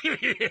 嘿嘿嘿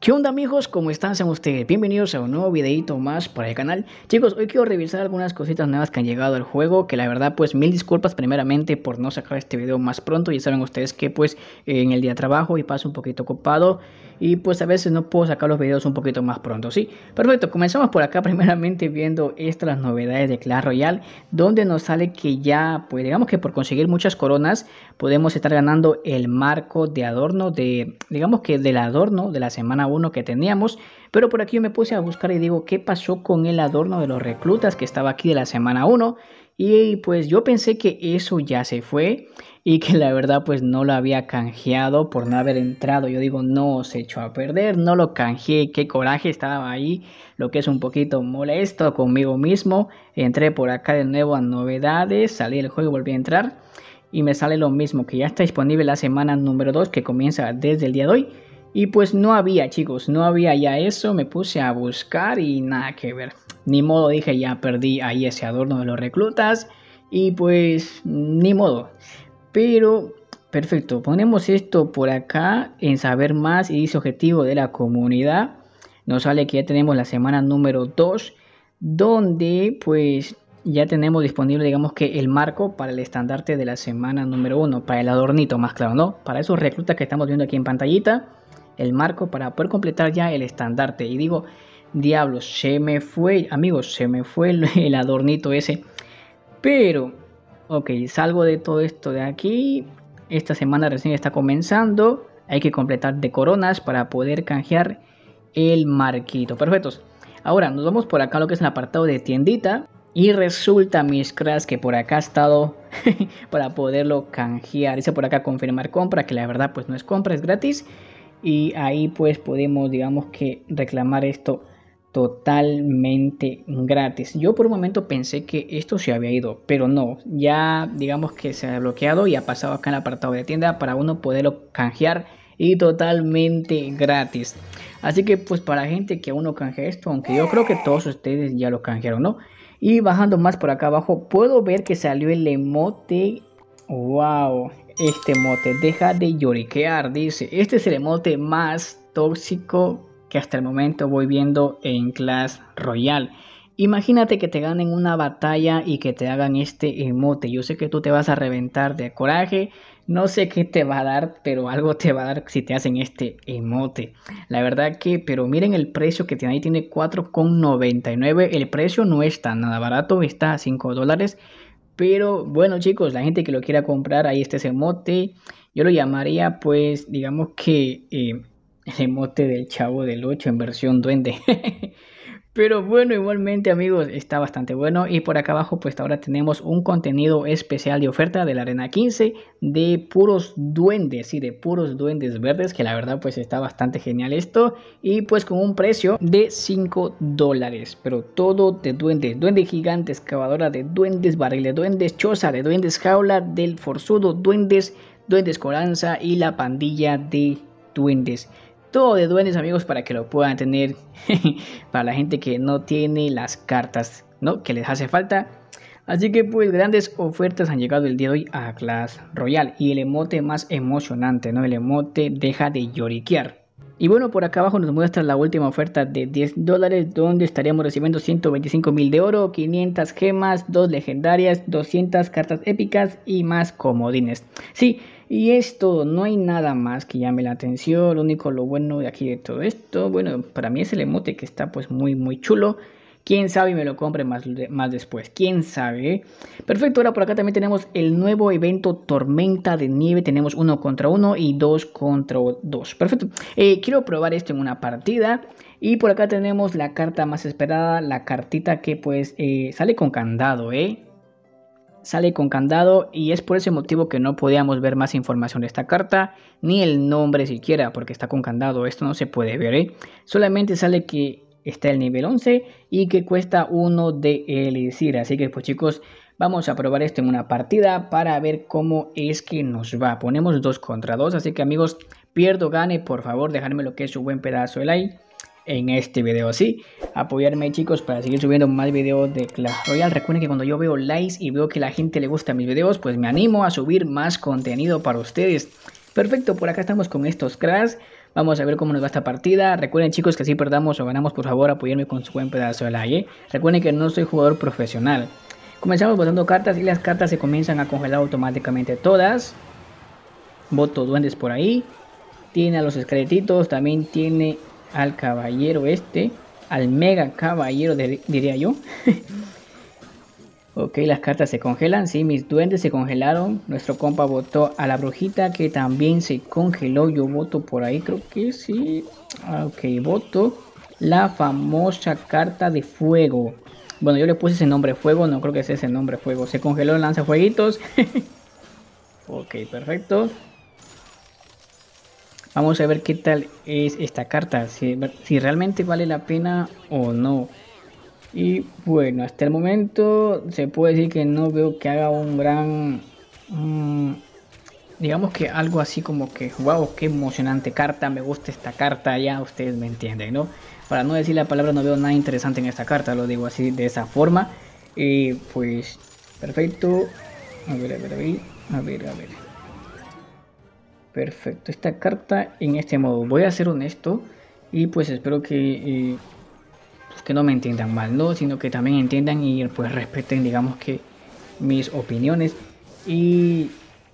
¿Qué onda amigos? ¿Cómo están? Sean ustedes bienvenidos a un nuevo videito más para el canal. Chicos, hoy quiero revisar algunas cositas nuevas que han llegado al juego, que la verdad pues mil disculpas primeramente por no sacar este video más pronto. Ya saben ustedes que pues en el día trabajo y paso un poquito ocupado y pues a veces no puedo sacar los videos un poquito más pronto, ¿sí? Perfecto, comenzamos por acá primeramente viendo estas novedades de Clash Royale, donde nos sale que ya pues digamos que por conseguir muchas coronas podemos estar ganando el marco de adorno de, digamos que del adorno de la semana semana 1 que teníamos, pero por aquí me puse a buscar y digo, ¿qué pasó con el adorno de los reclutas que estaba aquí de la semana 1? Y pues yo pensé que eso ya se fue y que la verdad pues no lo había canjeado por no haber entrado. Yo digo, no, se echó a perder, no lo canjeé, qué coraje estaba ahí, lo que es un poquito molesto conmigo mismo. Entré por acá de nuevo a novedades, salí del juego volví a entrar y me sale lo mismo que ya está disponible la semana número 2 que comienza desde el día de hoy. Y pues no había, chicos, no había ya eso. Me puse a buscar y nada que ver. Ni modo, dije, ya perdí ahí ese adorno de los reclutas. Y pues, ni modo. Pero, perfecto, ponemos esto por acá en saber más y dice objetivo de la comunidad. Nos sale que ya tenemos la semana número 2, donde pues ya tenemos disponible, digamos que el marco para el estandarte de la semana número 1, para el adornito más claro, ¿no? Para esos reclutas que estamos viendo aquí en pantallita el marco para poder completar ya el estandarte. Y digo, diablos, se me fue, amigos, se me fue el, adornito ese. Pero, ok, salgo de todo esto de aquí. Esta semana recién está comenzando. Hay que completar de coronas para poder canjear el marquito. Perfectos. Ahora nos vamos por acá lo que es el apartado de tiendita. Y resulta, mis cracks, que por acá ha estado para poderlo canjear. Dice por acá confirmar compra, que la verdad pues no es compra, es gratis y ahí pues podemos digamos que reclamar esto totalmente gratis. Yo por un momento pensé que esto se había ido, pero no, ya digamos que se ha bloqueado y ha pasado acá en el apartado de tienda para uno poderlo canjear y totalmente gratis. Así que pues para gente que aún no canjea esto, aunque yo creo que todos ustedes ya lo canjearon, ¿no? Y bajando más por acá abajo, puedo ver que salió el emote. ¡Wow! este mote. Deja de lloriquear, dice. Este es el emote más tóxico que hasta el momento voy viendo en Clash Royale. Imagínate que te ganen una batalla y que te hagan este emote. Yo sé que tú te vas a reventar de coraje. No sé qué te va a dar, pero algo te va a dar si te hacen este emote. La verdad que, pero miren el precio que tiene ahí. Tiene 4,99. El precio no está nada barato. Está a 5 dólares. Pero bueno chicos, la gente que lo quiera comprar, ahí está ese mote. Yo lo llamaría pues, digamos que el eh, mote del chavo del 8 en versión duende. Pero bueno, igualmente amigos, está bastante bueno. Y por acá abajo, pues ahora tenemos un contenido especial de oferta de la Arena 15 de puros duendes, y de puros duendes verdes, que la verdad pues está bastante genial esto. Y pues con un precio de 5 dólares. Pero todo de duendes, duende gigante, excavadora de duendes, de duendes, choza de duendes, jaula del forzudo, duendes, duendes coranza y la pandilla de duendes todo de duendes amigos para que lo puedan tener para la gente que no tiene las cartas no que les hace falta así que pues grandes ofertas han llegado el día de hoy a Clash Royale y el emote más emocionante no el emote deja de lloriquear y bueno, por acá abajo nos muestra la última oferta de 10 dólares, donde estaríamos recibiendo 125 mil de oro, 500 gemas, 2 legendarias, 200 cartas épicas y más comodines. Sí, y esto todo, no hay nada más que llame la atención. Lo único, lo bueno de aquí de todo esto, bueno, para mí es el emote que está pues muy, muy chulo. Quién sabe y me lo compre más, más después. Quién sabe. Perfecto, ahora por acá también tenemos el nuevo evento Tormenta de Nieve. Tenemos uno contra uno y dos contra dos. Perfecto. Eh, quiero probar esto en una partida. Y por acá tenemos la carta más esperada. La cartita que pues eh, sale con candado, ¿eh? Sale con candado y es por ese motivo que no podíamos ver más información de esta carta, ni el nombre siquiera, porque está con candado, esto no se puede ver, ¿eh? Solamente sale que está el nivel 11 y que cuesta 1 de elixir. Así que pues chicos, vamos a probar esto en una partida para ver cómo es que nos va. Ponemos 2 contra 2, así que amigos, pierdo, gane, por favor, dejadme lo que es un buen pedazo de like en este video sí apoyarme chicos para seguir subiendo más videos de Clash Royale recuerden que cuando yo veo likes y veo que la gente le gusta mis videos pues me animo a subir más contenido para ustedes perfecto por acá estamos con estos cracks Vamos a ver cómo nos va esta partida. Recuerden chicos que si perdamos o ganamos, por favor apoyenme con su buen pedazo de like. Recuerden que no soy jugador profesional. Comenzamos botando cartas y las cartas se comienzan a congelar automáticamente todas. Voto duendes por ahí. Tiene a los esqueletitos, también tiene al caballero este. Al mega caballero diría yo. Ok, las cartas se congelan. Sí, mis duendes se congelaron. Nuestro compa votó a la brujita que también se congeló. Yo voto por ahí, creo que sí. Ah, ok, voto la famosa carta de fuego. Bueno, yo le puse ese nombre fuego, no creo que sea ese nombre fuego. Se congeló el lanzafueguitos. ok, perfecto. Vamos a ver qué tal es esta carta. Si, si realmente vale la pena o no. Y bueno, hasta el momento se puede decir que no veo que haga un gran... Mm, digamos que algo así como que, wow, qué emocionante carta, me gusta esta carta, ya ustedes me entienden, ¿no? Para no decir la palabra, no veo nada interesante en esta carta, lo digo así de esa forma. Y pues, perfecto. A ver, a ver, a ver, a ver, a ver. Perfecto, esta carta en este modo. Voy a ser honesto y pues espero que... Eh, que no me entiendan mal, ¿no? Sino que también entiendan y pues respeten, digamos que, mis opiniones. Y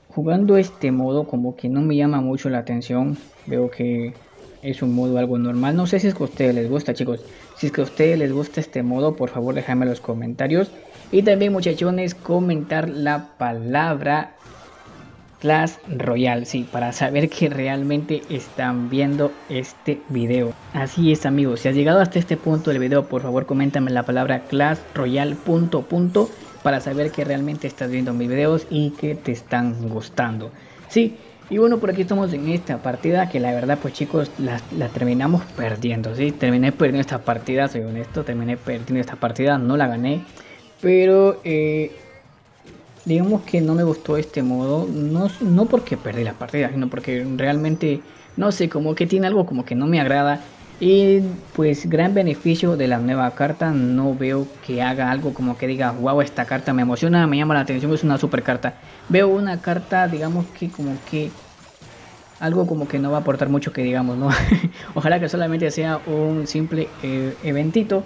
jugando este modo como que no me llama mucho la atención. Veo que es un modo algo normal. No sé si es que a ustedes les gusta, chicos. Si es que a ustedes les gusta este modo, por favor déjame en los comentarios. Y también muchachones, comentar la palabra Clash Royale, sí, para saber que realmente están viendo este video. Así es amigos, si has llegado hasta este punto del video, por favor coméntame la palabra Clash Royale punto punto para saber que realmente estás viendo mis videos y que te están gustando. Sí, y bueno, por aquí estamos en esta partida que la verdad pues chicos la, terminamos perdiendo, sí, terminé perdiendo esta partida, soy honesto, terminé perdiendo esta partida, no la gané. Pero eh, digamos que no me gustó este modo, no, no porque perdí la partida sino porque realmente, no sé, como que tiene algo como que no me agrada. Y pues gran beneficio de la nueva carta, no veo que haga algo como que diga, wow, esta carta me emociona, me llama la atención, es una super carta. Veo una carta, digamos que como que algo como que no va a aportar mucho que digamos, ¿no? Ojalá que solamente sea un simple eh, eventito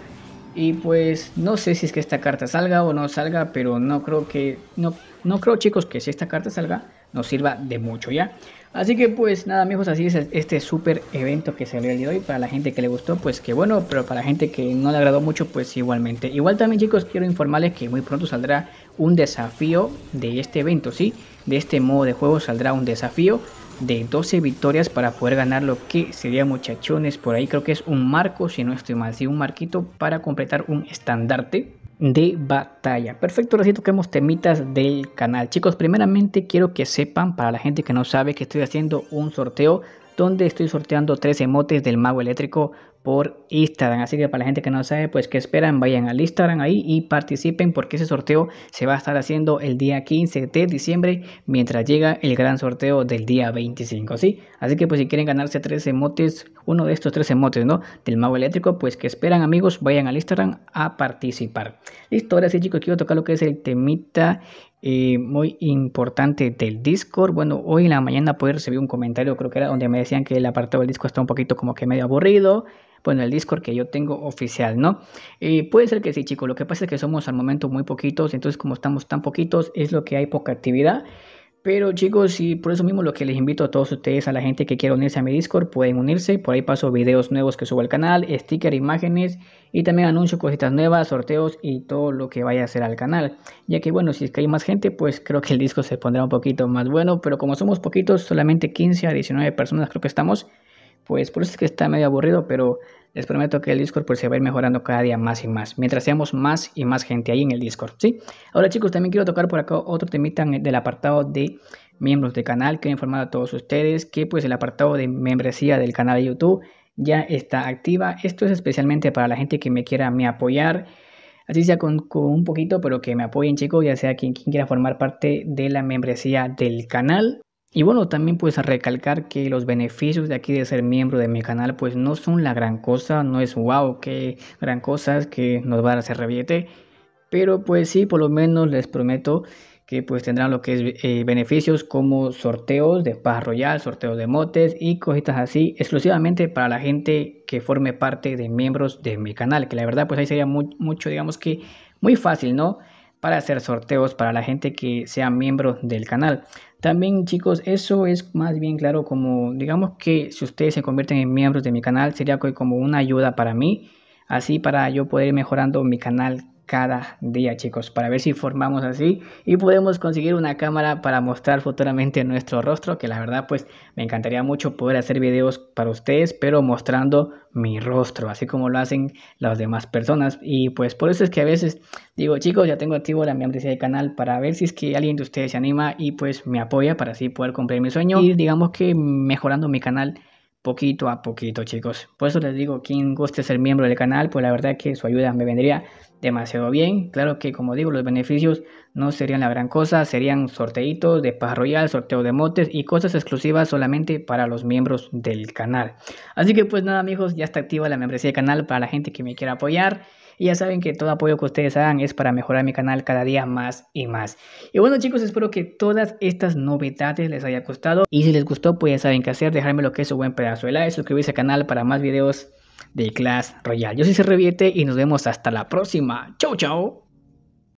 y pues no sé si es que esta carta salga o no salga, pero no creo que, no, no creo chicos que si esta carta salga nos sirva de mucho ya. Así que pues nada amigos, así es este super evento que salió el día de hoy. Para la gente que le gustó, pues que bueno, pero para la gente que no le agradó mucho, pues igualmente. Igual también chicos, quiero informarles que muy pronto saldrá un desafío de este evento, ¿sí? De este modo de juego saldrá un desafío de 12 victorias para poder ganar lo que sería muchachones. Por ahí creo que es un marco, si no estoy mal, sí, un marquito para completar un estandarte de batalla. Perfecto, recito que hemos temitas del canal. Chicos, primeramente quiero que sepan, para la gente que no sabe, que estoy haciendo un sorteo donde estoy sorteando tres emotes del mago eléctrico por Instagram. Así que para la gente que no sabe, pues que esperan, vayan al Instagram ahí y participen porque ese sorteo se va a estar haciendo el día 15 de diciembre mientras llega el gran sorteo del día 25, ¿sí? Así que pues si quieren ganarse tres emotes, uno de estos tres emotes, ¿no? Del mago eléctrico, pues que esperan amigos, vayan al Instagram a participar. Listo, ahora sí chicos, quiero tocar lo que es el temita eh, muy importante del Discord. Bueno, hoy en la mañana pude recibir un comentario, creo que era donde me decían que el apartado del disco está un poquito como que medio aburrido. Bueno, el Discord que yo tengo oficial, ¿no? Eh, puede ser que sí, chicos. Lo que pasa es que somos al momento muy poquitos. Entonces, como estamos tan poquitos, es lo que hay poca actividad. Pero chicos, y por eso mismo lo que les invito a todos ustedes, a la gente que quiera unirse a mi Discord, pueden unirse. Por ahí paso videos nuevos que subo al canal, sticker, imágenes y también anuncio cositas nuevas, sorteos y todo lo que vaya a hacer al canal. Ya que bueno, si es que hay más gente, pues creo que el disco se pondrá un poquito más bueno. Pero como somos poquitos, solamente 15 a 19 personas creo que estamos. Pues por eso es que está medio aburrido, pero les prometo que el Discord pues, se va a ir mejorando cada día más y más, mientras seamos más y más gente ahí en el Discord, ¿sí? Ahora chicos, también quiero tocar por acá otro temita del apartado de miembros del canal, quiero informar a todos ustedes que pues el apartado de membresía del canal de YouTube ya está activa, esto es especialmente para la gente que me quiera me apoyar, así sea con, un poquito, pero que me apoyen chicos, ya sea quien, quien quiera formar parte de la membresía del canal. Y bueno, también pues recalcar que los beneficios de aquí de ser miembro de mi canal pues no son la gran cosa, no es wow, qué gran cosa que nos van a hacer reviete, pero pues sí, por lo menos les prometo que pues tendrán lo que es eh, beneficios como sorteos de paz royal, sorteos de motes y cositas así exclusivamente para la gente que forme parte de miembros de mi canal, que la verdad pues ahí sería mucho digamos que muy fácil, ¿no? Para hacer sorteos para la gente que sea miembro del canal. También chicos, eso es más bien claro como, digamos que si ustedes se convierten en miembros de mi canal, sería como una ayuda para mí, así para yo poder ir mejorando mi canal cada día chicos para ver si formamos así y podemos conseguir una cámara para mostrar futuramente nuestro rostro que la verdad pues me encantaría mucho poder hacer videos para ustedes pero mostrando mi rostro así como lo hacen las demás personas y pues por eso es que a veces digo chicos ya tengo activo la membresía del canal para ver si es que alguien de ustedes se anima y pues me apoya para así poder cumplir mi sueño y digamos que mejorando mi canal poquito a poquito, chicos. Por eso les digo, quien guste ser miembro del canal, pues la verdad que su ayuda me vendría demasiado bien. Claro que, como digo, los beneficios no serían la gran cosa, serían sorteitos de Paz Royal, sorteo de motes y cosas exclusivas solamente para los miembros del canal. Así que pues nada, amigos, ya está activa la membresía del canal para la gente que me quiera apoyar. Y ya saben que todo apoyo que ustedes hagan es para mejorar mi canal cada día más y más. Y bueno chicos, espero que todas estas novedades les haya gustado. Y si les gustó, pues ya saben qué hacer, dejarme lo que es su buen pedazo de like, suscribirse al canal para más videos de Clash Royale. Yo soy Reviete y nos vemos hasta la próxima. Chau, chau.